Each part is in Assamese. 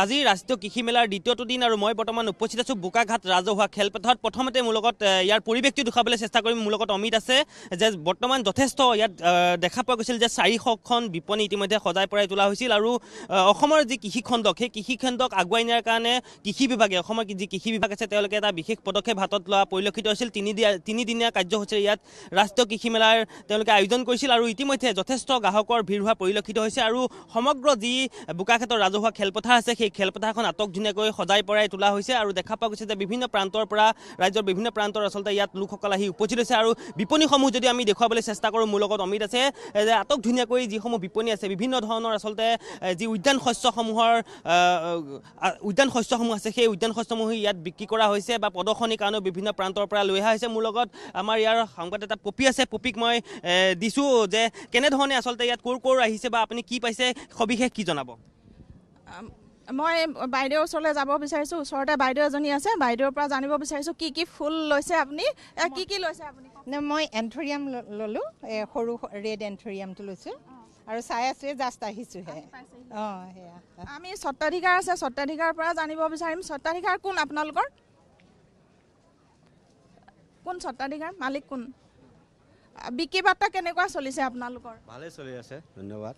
আজি ৰাষ্ট্ৰীয় কৃষি মেলাৰ দ্বিতীয়টো দিন আৰু মই বৰ্তমান উপস্থিত আছোঁ বোকাঘাট ৰাজহুৱা খেলপথাৰত প্ৰথমতে মোৰ লগত ইয়াৰ পৰিৱেশটো দেখুৱাবলৈ চেষ্টা কৰিম মোৰ লগত অমিত আছে যে বৰ্তমান যথেষ্ট ইয়াত দেখা পোৱা গৈছিল যে চাৰিশখন বিপণী ইতিমধ্যে সজাই পৰাই তোলা হৈছিল আৰু অসমৰ যি কৃষি খণ্ডক সেই কৃষিখণ্ডক আগুৱাই নিয়াৰ কাৰণে কৃষি বিভাগে অসমৰ যি কৃষি বিভাগ আছে তেওঁলোকে এটা বিশেষ পদক্ষেপ হাতত লোৱা পৰিলক্ষিত হৈছিল তিনিদিয়া তিনিদিনীয়া কাৰ্যসূচীৰে ইয়াত ৰাষ্ট্ৰীয় কৃষি মেলাৰ তেওঁলোকে আয়োজন কৰিছিল আৰু ইতিমধ্যে যথেষ্ট গ্ৰাহকৰ ভিৰ হোৱা পৰিলক্ষিত হৈছে আৰু সমগ্ৰ যি বোকাখাটৰ ৰাজহুৱা খেলপথাৰ আছে সেই খেলপথাৰখন আটক ধুনীয়াকৈ সজাই পৰাই তোলা হৈছে আৰু দেখা পোৱা গৈছে যে বিভিন্ন প্ৰান্তৰ পৰা ৰাজ্যৰ বিভিন্ন প্ৰান্তৰ আচলতে ইয়াত লোকসকল আহি উপস্থিত হৈছে আৰু বিপণীসমূহ যদি আমি দেখুৱাবলৈ চেষ্টা কৰোঁ মোৰ লগত অমিত আছে যে আটক ধুনীয়াকৈ যিসমূহ বিপণী আছে বিভিন্ন ধৰণৰ আচলতে যি উদ্যান শস্যসমূহৰ উদ্যান শস্যসমূহ আছে সেই উদ্যান শস্যসমূহ ইয়াত বিক্ৰী কৰা হৈছে বা প্ৰদৰ্শনীৰ কাৰণেও বিভিন্ন প্ৰান্তৰ পৰা লৈ অহা হৈছে মোৰ লগত আমাৰ ইয়াৰ সংগত এটা পপি আছে পপিক মই দিছোঁ যে কেনেধৰণে আচলতে ইয়াত ক'ৰ ক'ৰ আহিছে বা আপুনি কি পাইছে সবিশেষ কি জনাব মই বাইদেউৰ ওচৰলৈ যাব বিচাৰিছোঁ ওচৰতে বাইদেউ এজনী আছে বাইদেউৰ পৰা জানিব বিচাৰিছোঁ কি কি ফুল লৈছে আপুনি কি কি লৈছে আপুনি মই এণ্ঠৰিয়াম ল'লোঁ সৰু ৰেড এণ্ঠৰিয়ামটো লৈছোঁ আৰু চাই আছোঁ জাষ্ট আহিছোঁহে অঁ সেয়া আমি স্বত্বাধিকাৰ আছে স্বত্বাধিকাৰৰ পৰা জানিব বিচাৰিম স্বত্বাধিকাৰ কোন আপোনালোকৰ কোন স্বত্বাধিকাৰ মালিক কোন বিক্ৰী বাৰ্তা কেনেকুৱা চলিছে আপোনালোকৰ ভালেই চলি আছে ধন্যবাদ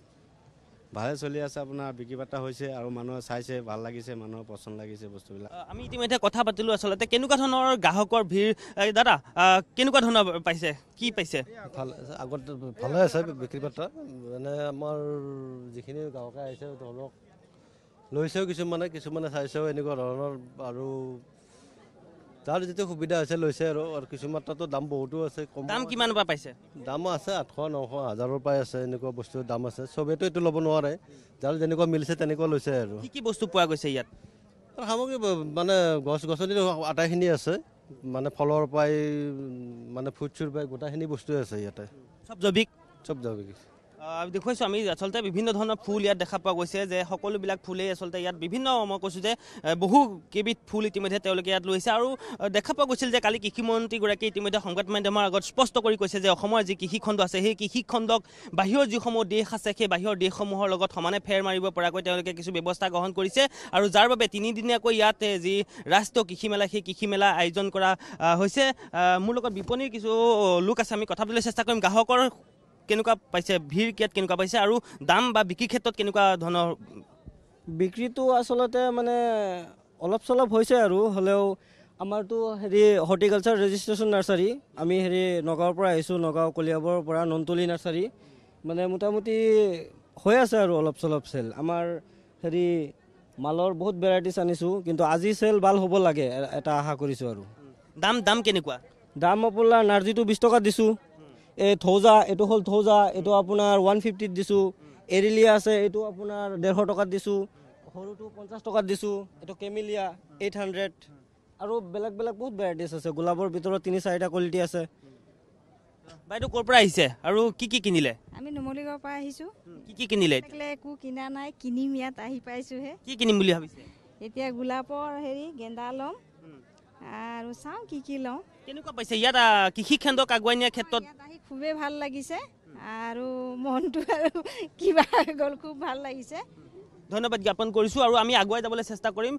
ভালে চলি আছে আপোনাৰ বিক্ৰী বাৰ্তা হৈছে আৰু মানুহে চাইছে ভাল লাগিছে মানুহৰ পচন্দ লাগিছে বস্তুবিলাক আমি ইতিমধ্যে কথা পাতিলোঁ আচলতে কেনেকুৱা ধৰণৰ গ্ৰাহকৰ ভিৰ দাদা কেনেকুৱা ধৰণৰ পাইছে কি পাইছে ভাল আগতে ভালে আছে বিক্ৰী বাৰ্তা মানে আমাৰ যিখিনি গ্ৰাহকে আহিছে ধৰক লৈছেও কিছুমানে কিছুমানে চাইছেও এনেকুৱা ধৰণৰ আৰু যাৰ যেতিয়া সুবিধা হৈছে লৈছে আৰু আৰু কিছুমান তাতো দাম বহুতো আছে কম দাম কিমান পৰা পাইছে দাম আছে আঠশ নশ হাজাৰৰ পৰাই আছে এনেকুৱা বস্তু দাম আছে চবেইতো এইটো ল'ব নোৱাৰে যাৰ যেনেকুৱা মিলিছে তেনেকুৱা লৈছে আৰু কি কি বস্তু পোৱা গৈছে ইয়াত আৰু সামগ্ৰী মানে গছ গছনি আটাইখিনি আছে মানে ফলৰ পৰাই মানে ফ্ৰুট চুট পৰাই গোটেইখিনি বস্তুৱে আছে ইয়াতে চব জৈৱিক চব জৈৱিক দেখুৱাইছোঁ আমি আচলতে বিভিন্ন ধৰণৰ ফুল ইয়াত দেখা পোৱা গৈছে যে সকলোবিলাক ফুলেই আচলতে ইয়াত বিভিন্ন মই কৈছোঁ যে বহু কেইবিধ ফুল ইতিমধ্যে তেওঁলোকে ইয়াত লৈছে আৰু দেখা পোৱা গৈছিল যে কালি কৃষিমন্ত্ৰীগৰাকী ইতিমধ্যে সংবাদ মাধ্যমৰ আগত স্পষ্ট কৰি কৈছে যে অসমৰ যি কৃষি খণ্ড আছে সেই কৃষিখণ্ডক বাহিৰৰ যিসমূহ দেশ আছে সেই বাহিৰৰ দেশসমূহৰ লগত সমানে ফেৰ মাৰিব পৰাকৈ তেওঁলোকে কিছু ব্যৱস্থা গ্ৰহণ কৰিছে আৰু যাৰ বাবে তিনিদিনীয়াকৈ ইয়াত যি ৰাষ্ট্ৰীয় কৃষি মেলা সেই কৃষি মেলা আয়োজন কৰা হৈছে মোৰ লগত বিপণীৰ কিছু লোক আছে আমি কথা পাতিবলৈ চেষ্টা কৰিম গ্ৰাহকৰ কেনেকুৱা পাইছে ভিৰ কেত কেনেকুৱা পাইছে আৰু দাম বা বিক্ৰী ক্ষেত্ৰত কেনেকুৱা ধৰণৰ বিক্ৰীটো আচলতে মানে অলপ চলপ হৈছে আৰু হ'লেও আমাৰতো হেৰি হৰ্টিকালচাৰ ৰেজিষ্ট্ৰেশ্যন নাৰ্চাৰী আমি হেৰি নগাঁৱৰ পৰা আহিছোঁ নগাঁও কলিয়াবৰ পৰা নন্তলী নাৰ্চাৰী মানে মোটামুটি হৈ আছে আৰু অলপ চলপ চেল আমাৰ হেৰি মালৰ বহুত ভেৰাইটিছ আনিছোঁ কিন্তু আজি চেল ভাল হ'ব লাগে এটা আশা কৰিছোঁ আৰু দাম দাম কেনেকুৱা দাম আপোনাৰ নাৰ্জীটো বিছ টকা দিছোঁ এই থৌজা এইটো হ'ল থৌজা এইটো আপোনাৰ ওৱান ফিফটিত দিছোঁ এৰিলিয়া আছে এইটো আপোনাৰ ডেৰশ টকাত দিছোঁ সৰুটো পঞ্চাছ টকাত দিছোঁ এইটো কেমিলিয়া এইট হাণ্ড্ৰেড আৰু বেলেগ বেলেগ বহুত ভেৰাইটিজ আছে গোলাপৰ ভিতৰত তিনি চাৰিটা কোৱালিটি আছে বাইদেউ ক'ৰ পৰা আহিছে আৰু কি কি কিনিলে আমি নুমলীগড়ৰ পৰা আহিছোঁ কি কি কিনিলে একো কিনা নাই কিনিম ইয়াত আহি পাইছোঁহে কি কিনিম বুলি ভাবিছে এতিয়া গোলাপৰ হেৰি গেন্দা ল'ম আৰু চাওঁ কি কি লওঁ কেনেকুৱা পাইছে ইয়াত কৃষি খণ্ডক আগুৱাই নিয়াৰ ক্ষেত্ৰত আহি খুবেই ভাল লাগিছে আৰু মনটো আৰু কিবা গ'ল খুব ভাল লাগিছে ধন্যবাদ জ্ঞাপন কৰিছোঁ আৰু আমি আগুৱাই যাবলৈ চেষ্টা কৰিম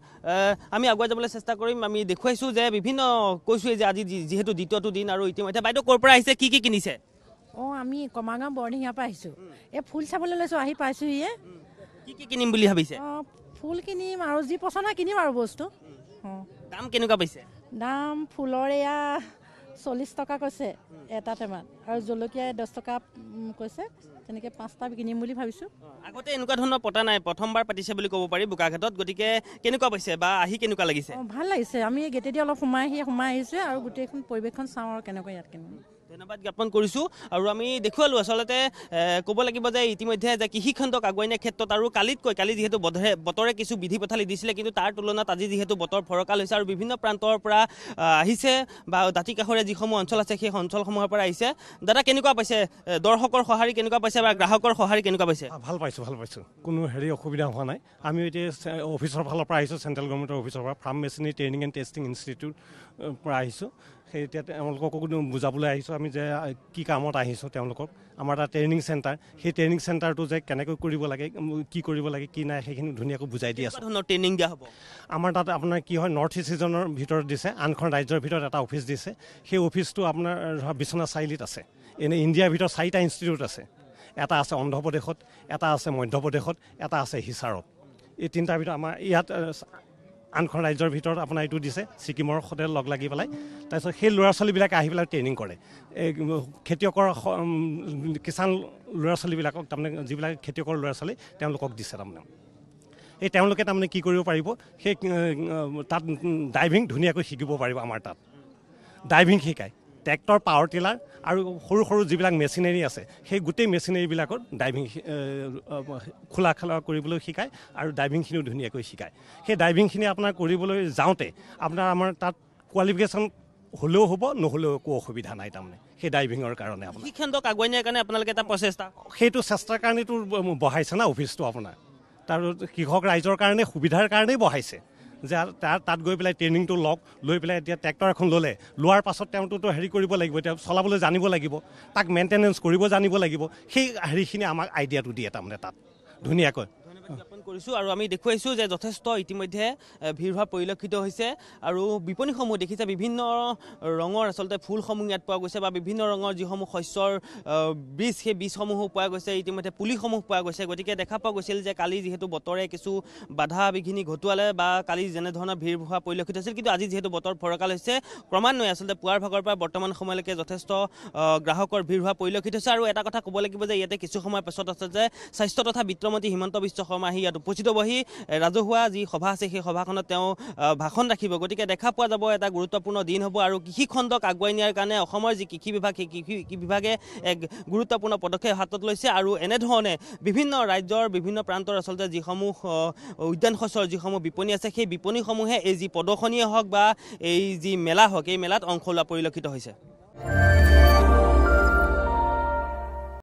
আমি আগুৱাই যাবলৈ চেষ্টা কৰিম আমি দেখুৱাইছোঁ যে বিভিন্ন কৈছোঁৱেই যে আজি যিহেতু দ্বিতীয়টো দিন আৰু ইতিমধ্যে বাইদেউ ক'ৰ পৰা আহিছে কি কি কিনিছে অঁ আমি কমাগাঁও বৰদিঙীয়াৰ পৰা আহিছোঁ এই ফুল চাবলৈ লৈছোঁ আহি পাইছোঁ ইয়ে কি কি কিনিম বুলি ভাবিছে অঁ ফুল কিনিম আৰু যি পচন্দ হয় কিনিম আৰু বস্তু অঁ দাম কেনেকুৱা পাইছে দাম ফুলৰ এয়া চল্লিছ টকা কৈছে এটা টেমাত আৰু জলকীয়া দহ টকা কৈছে তেনেকৈ পাঁচটা কিনিম বুলি ভাবিছোঁ আগতে এনেকুৱা ধৰণৰ পতা নাই প্ৰথমবাৰ পাতিছে বুলি ক'ব পাৰি বোকাঘাটত গতিকে কেনেকুৱা পাইছে বা আহি কেনেকুৱা লাগিছে ভাল লাগিছে আমি গেটেদি অলপ সোমাই আহি সোমাই আহিছোঁ আৰু গোটেইখন পৰিৱেশখন চাওঁ আৰু কেনেকুৱা ইয়াত কেনেকুৱা ধন্যবাদ জ্ঞাপন কৰিছোঁ আৰু আমি দেখুৱালোঁ আচলতে ক'ব লাগিব যে ইতিমধ্যে যে কৃষিখণ্ডক আগুৱাই নিয়াৰ ক্ষেত্ৰত আৰু কালিতকৈ কালি যিহেতু বধে বতৰে কিছু বিধি পথালি দিছিলে কিন্তু তাৰ তুলনাত আজি যিহেতু বতৰ ফৰকাল হৈছে আৰু বিভিন্ন প্ৰান্তৰ পৰা আহিছে বা দাঁতি কাষৰে যিসমূহ অঞ্চল আছে সেই অঞ্চলসমূহৰ পৰা আহিছে দাদা কেনেকুৱা পাইছে দৰ্শকৰ সঁহাৰি কেনেকুৱা পাইছে বা গ্ৰাহকৰ সঁহাৰি কেনেকুৱা পাইছে ভাল পাইছোঁ ভাল পাইছোঁ কোনো হেৰি অসুবিধা হোৱা নাই আমি এতিয়া অফিচৰ ফালৰ পৰা আহিছোঁ চেণ্ট্ৰেল গভৰ্ণমেণ্টৰ অফিচৰ পৰা farm machinery training and testing institute পৰা আহিছোঁ সেই এতিয়া তেওঁলোককো বুজাবলৈ আহিছোঁ আমি যে কি কামত আহিছোঁ তেওঁলোকক আমাৰ এটা ট্ৰেইনিং চেণ্টাৰ সেই ট্ৰেইনিং চেণ্টাৰটো যে কেনেকৈ কৰিব লাগে কি কৰিব লাগে কি নাই সেইখিনি ধুনীয়াকৈ বুজাই দি আছে ট্ৰেইনিং দিয়া হ'ব আমাৰ তাত আপোনাৰ কি হয় নৰ্থ ইষ্ট ৰিজনৰ ভিতৰত দিছে আনখন ৰাজ্যৰ ভিতৰত এটা অফিচ দিছে সেই অফিচটো আপোনাৰ ধৰক বিশ্বনাথ চাৰিআলিত আছে এনেই ইণ্ডিয়াৰ ভিতৰত চাৰিটা ইনষ্টিটিউট আছে এটা আছে অন্ধ্ৰপ্ৰদেশত এটা আছে মধ্য প্ৰদেশত এটা আছে হিচাৰত এই তিনিটাৰ ভিতৰত আমাৰ ইয়াত আনখন ৰাজ্যৰ ভিতৰত আপোনাৰ এইটো দিছে ছিকিমৰ সৈতে লগ লাগি পেলাই তাৰপিছত সেই ল'ৰা ছোৱালীবিলাক আহি পেলাই ট্ৰেইনিং কৰে এই খেতিয়কৰ কিষাণ ল'ৰা ছোৱালীবিলাকক তাৰমানে যিবিলাক খেতিয়কৰ ল'ৰা ছোৱালী তেওঁলোকক দিছে তাৰমানে এই তেওঁলোকে তাৰমানে কি কৰিব পাৰিব সেই তাত ডাইভিং ধুনীয়াকৈ শিকিব পাৰিব আমাৰ তাত ডাইভিং শিকায় ট্ৰেক্টৰ পাৱাৰ টিলাৰ আৰু সৰু সৰু যিবিলাক মেচিনেৰী আছে সেই গোটেই মেচিনেৰীবিলাকত ড্ৰাইভিং খোলা খেলা কৰিবলৈ শিকায় আৰু ড্ৰাইভিংখিনিও ধুনীয়াকৈ শিকায় সেই ড্ৰাইভিংখিনি আপোনাৰ কৰিবলৈ যাওঁতে আপোনাৰ আমাৰ তাত কোৱালিফিকেশ্যন হ'লেও হ'ব নহ'লেও একো অসুবিধা নাই তাৰমানে সেই ড্ৰাইভিঙৰ কাৰণে আপুনি সিখেন্দক আগুৱাই নিয়াৰ কাৰণে আপোনালোকে এটা প্ৰচেষ্টা সেইটো চেষ্টাৰ কাৰণেতো বহাইছে না অফিচটো আপোনাৰ তাৰ কৃষক ৰাইজৰ কাৰণে সুবিধাৰ কাৰণেই বহাইছে যে তাত গৈ পেলাই ট্ৰেইনিংটো লওক লৈ পেলাই এতিয়া ট্ৰেক্টৰ এখন ল'লে লোৱাৰ পাছত তেওঁটোতো হেৰি কৰিব লাগিব এতিয়া চলাবলৈ জানিব লাগিব তাক মেইনটেনেঞ্চ কৰিব জানিব লাগিব সেই হেৰিখিনি আমাক আইডিয়াটো দিয়ে তাৰমানে তাত ধুনীয়াকৈ কৰিছোঁ আৰু আমি দেখুৱাইছোঁ যে যথেষ্ট ইতিমধ্যে ভিৰ হোৱা পৰিলক্ষিত হৈছে আৰু বিপণীসমূহ দেখিছে বিভিন্ন ৰঙৰ আচলতে ফুলসমূহ ইয়াত পোৱা গৈছে বা বিভিন্ন ৰঙৰ যিসমূহ শস্যৰ বীজ সেই বীজসমূহো পোৱা গৈছে ইতিমধ্যে পুলিসমূহ পোৱা গৈছে গতিকে দেখা পোৱা গৈছিল যে কালি যিহেতু বতৰে কিছু বাধা বিঘিনি ঘটোৱালে বা কালি যেনেধৰণৰ ভিৰ হোৱা পৰিলক্ষিত হৈছিল কিন্তু আজি যিহেতু বতৰ ফৰকাল হৈছে ক্ৰমান্বয়ে আচলতে পুৱাৰ ভাগৰ পৰা বৰ্তমান সময়লৈকে যথেষ্ট গ্ৰাহকৰ ভিৰ হোৱা পৰিলক্ষিত হৈছে আৰু এটা কথা ক'ব লাগিব যে ইয়াতে কিছু সময়ৰ পাছত আছে যে স্বাস্থ্য তথা বিত্তমন্ত্ৰী হিমন্ত বিশ্ব শৰ্মা আহি ইয়াত উপস্থিত বহি ৰাজহুৱা যি সভা আছে সেই সভাখনত তেওঁ ভাষণ ৰাখিব গতিকে দেখা পোৱা যাব এটা গুৰুত্বপূৰ্ণ দিন হ'ব আৰু কৃষিখণ্ডক আগুৱাই নিয়াৰ কাৰণে অসমৰ যি কৃষি বিভাগ সেই কৃষি বিভাগে এক গুৰুত্বপূৰ্ণ পদক্ষেপ হাতত লৈছে আৰু এনেধৰণে বিভিন্ন ৰাজ্যৰ বিভিন্ন প্ৰান্তৰ আচলতে যিসমূহ উদ্যান শস্যৰ যিসমূহ বিপণী আছে সেই বিপণীসমূহে এই যি প্ৰদৰ্শনীয়ে হওক বা এই যি মেলা হওক এই মেলাত অংশ লোৱা পৰিলক্ষিত হৈছে